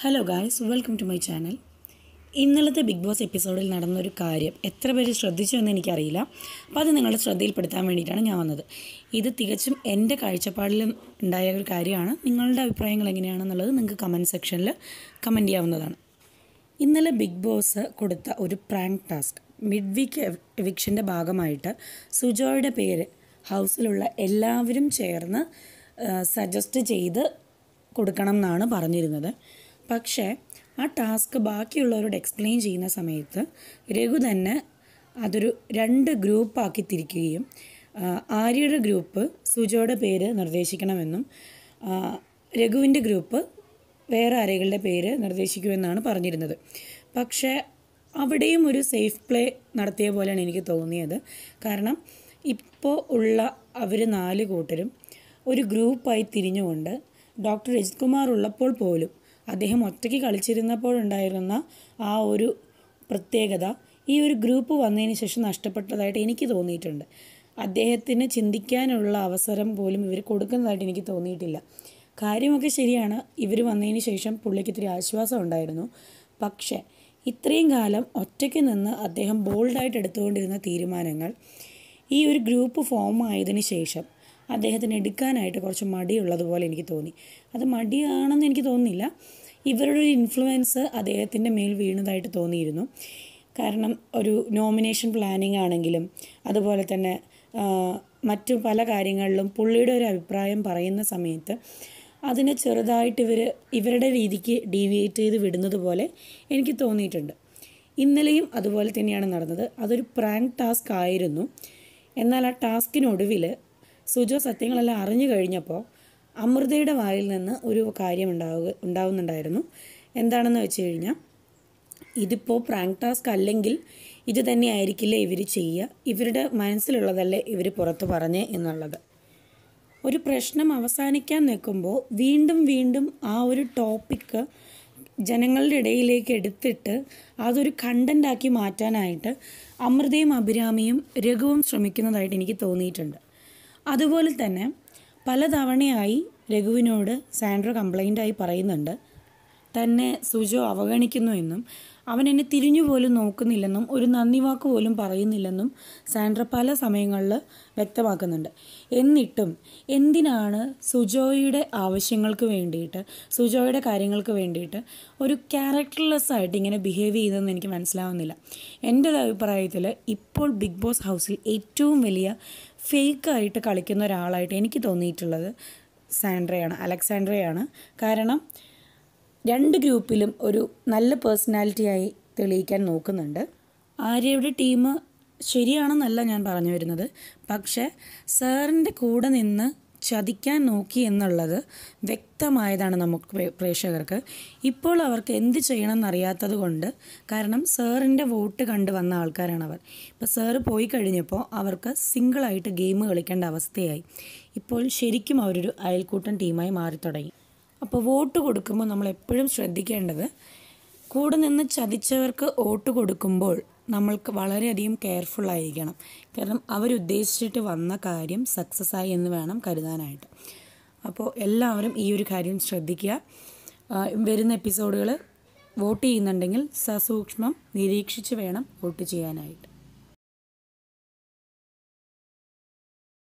hello guys welcome to my channel ഇന്നലത്തെ Bigg Boss എപ്പിസോഡിൽ നടന്നൊരു കാര്യം എത്ര പേര് ശ്രദ്ധിച്ചു എന്ന് എനിക്കറിയില്ല അപ്പോൾ അത് നിങ്ങളുടെ ശ്രദ്ധയിൽപ്പെടുത്താൻ വേണ്ടിയിട്ടാണ് ഞാൻ വന്നത് ഇത് തികച്ചും എൻ്റെ കാഴ്ചപ്പാടിൽ ഉണ്ടായ ഒരു കാര്യമാണ് നിങ്ങളുടെ അഭിപ്രായങ്ങൾ എങ്ങനെയാണെന്നുള്ളത് നിങ്ങൾക്ക് കമൻറ്റ് സെക്ഷനിൽ കമൻറ്റ് ചെയ്യാവുന്നതാണ് ഇന്നലെ ബിഗ് ബോസ് കൊടുത്ത ഒരു പ്രാങ്ക് ടാസ്ക് മിഡ് വീക്ക് എവിക്ഷൻ്റെ ഭാഗമായിട്ട് സുജോയുടെ പേര് ഹൗസിലുള്ള എല്ലാവരും ചേർന്ന് സജസ്റ്റ് ചെയ്ത് കൊടുക്കണം എന്നാണ് പറഞ്ഞിരുന്നത് പക്ഷേ ആ ടാസ്ക് ബാക്കിയുള്ളവരോട് എക്സ്പ്ലെയിൻ ചെയ്യുന്ന സമയത്ത് രഘു തന്നെ അതൊരു രണ്ട് ഗ്രൂപ്പാക്കി തിരിക്കുകയും ആര്യയുടെ ഗ്രൂപ്പ് സുജയുടെ പേര് നിർദ്ദേശിക്കണമെന്നും രഘുവിൻ്റെ ഗ്രൂപ്പ് വേറെ ആരെകളുടെ പേര് നിർദ്ദേശിക്കുമെന്നാണ് പറഞ്ഞിരുന്നത് പക്ഷേ അവിടെയും ഒരു സേഫ് പ്ലേ നടത്തിയ പോലെയാണ് എനിക്ക് തോന്നിയത് കാരണം ഇപ്പോൾ ഉള്ള അവർ നാല് കൂട്ടരും ഒരു ഗ്രൂപ്പായി തിരിഞ്ഞുകൊണ്ട് ഡോക്ടർ രജിത് കുമാർ ഉള്ളപ്പോൾ പോലും അദ്ദേഹം ഒറ്റയ്ക്ക് കളിച്ചിരുന്നപ്പോഴുണ്ടായിരുന്ന ആ ഒരു പ്രത്യേകത ഈ ഒരു ഗ്രൂപ്പ് വന്നതിന് ശേഷം നഷ്ടപ്പെട്ടതായിട്ട് എനിക്ക് തോന്നിയിട്ടുണ്ട് അദ്ദേഹത്തിന് ചിന്തിക്കാനുള്ള അവസരം പോലും ഇവർ കൊടുക്കുന്നതായിട്ട് എനിക്ക് തോന്നിയിട്ടില്ല കാര്യമൊക്കെ ശരിയാണ് ഇവർ വന്നതിന് ശേഷം പുള്ളിക്ക് ഇത്തിരി ആശ്വാസം ഉണ്ടായിരുന്നു പക്ഷേ ഇത്രയും കാലം ഒറ്റയ്ക്ക് നിന്ന് അദ്ദേഹം ബോൾഡായിട്ട് എടുത്തുകൊണ്ടിരുന്ന തീരുമാനങ്ങൾ ഈ ഒരു ഗ്രൂപ്പ് ഫോം ആയതിനു ശേഷം അദ്ദേഹത്തിന് എടുക്കാനായിട്ട് കുറച്ച് മടിയുള്ളതുപോലെ എനിക്ക് തോന്നി അത് മടിയാണെന്ന് എനിക്ക് തോന്നുന്നില്ല ഇവരുടെ ഒരു ഇൻഫ്ലുവൻസ് അദ്ദേഹത്തിൻ്റെ മേൽ വീണതായിട്ട് തോന്നിയിരുന്നു കാരണം ഒരു നോമിനേഷൻ പ്ലാനിങ് ആണെങ്കിലും അതുപോലെ തന്നെ മറ്റു പല കാര്യങ്ങളിലും പുള്ളിയുടെ ഒരു അഭിപ്രായം പറയുന്ന സമയത്ത് അതിനെ ചെറുതായിട്ട് ഇവർ ഇവരുടെ രീതിക്ക് ഡീവിയേറ്റ് ചെയ്ത് വിടുന്നത് പോലെ എനിക്ക് തോന്നിയിട്ടുണ്ട് ഇന്നലെയും അതുപോലെ തന്നെയാണ് നടന്നത് അതൊരു പ്രാങ്ക് ടാസ്ക് ആയിരുന്നു എന്നാൽ ആ ടാസ്കിനൊടുവിൽ സുജോ സത്യങ്ങളെല്ലാം അറിഞ്ഞു കഴിഞ്ഞപ്പോൾ അമൃതയുടെ വായിൽ നിന്ന് ഒരു കാര്യം ഉണ്ടാവുക ഉണ്ടാവുന്നുണ്ടായിരുന്നു എന്താണെന്ന് വെച്ച് കഴിഞ്ഞാൽ ഇതിപ്പോൾ പ്രാങ്ക് ടാസ്ക് അല്ലെങ്കിൽ ഇത് ആയിരിക്കില്ല ഇവർ ചെയ്യുക ഇവരുടെ മനസ്സിലുള്ളതല്ലേ ഇവർ പുറത്ത് പറഞ്ഞേ എന്നുള്ളത് ഒരു പ്രശ്നം അവസാനിക്കാൻ നിൽക്കുമ്പോൾ വീണ്ടും വീണ്ടും ആ ഒരു ടോപ്പിക്ക് ജനങ്ങളുടെ ഇടയിലേക്ക് എടുത്തിട്ട് അതൊരു കണ്ടൻ്റാക്കി മാറ്റാനായിട്ട് അമൃതയും അഭിരാമിയും രഘുവും ശ്രമിക്കുന്നതായിട്ട് എനിക്ക് തോന്നിയിട്ടുണ്ട് അതുപോലെ തന്നെ പലതവണയായി രഘുവിനോട് സാൻഡ്രോ കംപ്ലൈൻ്റായി പറയുന്നുണ്ട് തന്നെ സുജോ അവഗണിക്കുന്നു എന്നും അവൻ എന്നെ തിരിഞ്ഞു പോലും നോക്കുന്നില്ലെന്നും ഒരു നന്ദി വാക്ക് പോലും പറയുന്നില്ലെന്നും സാൻഡ്ര പല സമയങ്ങളിൽ വ്യക്തമാക്കുന്നുണ്ട് എന്നിട്ടും എന്തിനാണ് സുജോയുടെ ആവശ്യങ്ങൾക്ക് വേണ്ടിയിട്ട് സുജോയുടെ കാര്യങ്ങൾക്ക് വേണ്ടിയിട്ട് ഒരു ക്യാരക്ടർലെസ് ആയിട്ട് ഇങ്ങനെ ബിഹേവ് ചെയ്തതെന്ന് എനിക്ക് മനസ്സിലാവുന്നില്ല എൻ്റെ ഒരു അഭിപ്രായത്തിൽ ഇപ്പോൾ ബിഗ് ബോസ് ഹൗസിൽ ഏറ്റവും വലിയ ഫേക്കായിട്ട് കളിക്കുന്ന ഒരാളായിട്ട് എനിക്ക് തോന്നിയിട്ടുള്ളത് സാൻഡ്രയാണ് അലക്സാൻഡ്രയാണ് കാരണം രണ്ട് ഗ്രൂപ്പിലും ഒരു നല്ല പേഴ്സണാലിറ്റിയായി തെളിയിക്കാൻ നോക്കുന്നുണ്ട് ആര്യയുടെ ടീം ശരിയാണെന്നല്ല ഞാൻ പറഞ്ഞു വരുന്നത് പക്ഷേ സാറിൻ്റെ കൂടെ നിന്ന് ചതിക്കാൻ നോക്കി എന്നുള്ളത് വ്യക്തമായതാണ് നമുക്ക് പ്രേക്ഷകർക്ക് ഇപ്പോൾ അവർക്ക് എന്ത് ചെയ്യണമെന്നറിയാത്തത് കൊണ്ട് കാരണം സാറിൻ്റെ വോട്ട് കണ്ട് വന്ന ആൾക്കാരാണ് അവർ ഇപ്പോൾ സാറ് പോയി കഴിഞ്ഞപ്പോൾ അവർക്ക് സിംഗിളായിട്ട് ഗെയിം കളിക്കേണ്ട അവസ്ഥയായി ഇപ്പോൾ ശരിക്കും അവരൊരു അയൽക്കൂട്ടം ടീമായി മാറി തുടങ്ങി അപ്പോൾ വോട്ട് കൊടുക്കുമ്പോൾ നമ്മൾ എപ്പോഴും ശ്രദ്ധിക്കേണ്ടത് കൂടെ നിന്ന് ചതിച്ചവർക്ക് വോട്ട് കൊടുക്കുമ്പോൾ നമ്മൾക്ക് വളരെയധികം കെയർഫുൾ ആയിരിക്കണം കാരണം അവരുദ്ദേശിച്ചിട്ട് വന്ന കാര്യം സക്സസ് ആയി എന്ന് വേണം കരുതാനായിട്ട് അപ്പോൾ എല്ലാവരും ഈ ഒരു കാര്യം ശ്രദ്ധിക്കുക വരുന്ന എപ്പിസോഡുകൾ വോട്ട് ചെയ്യുന്നുണ്ടെങ്കിൽ സസൂക്ഷ്മം നിരീക്ഷിച്ച് വേണം വോട്ട് ചെയ്യാനായിട്ട്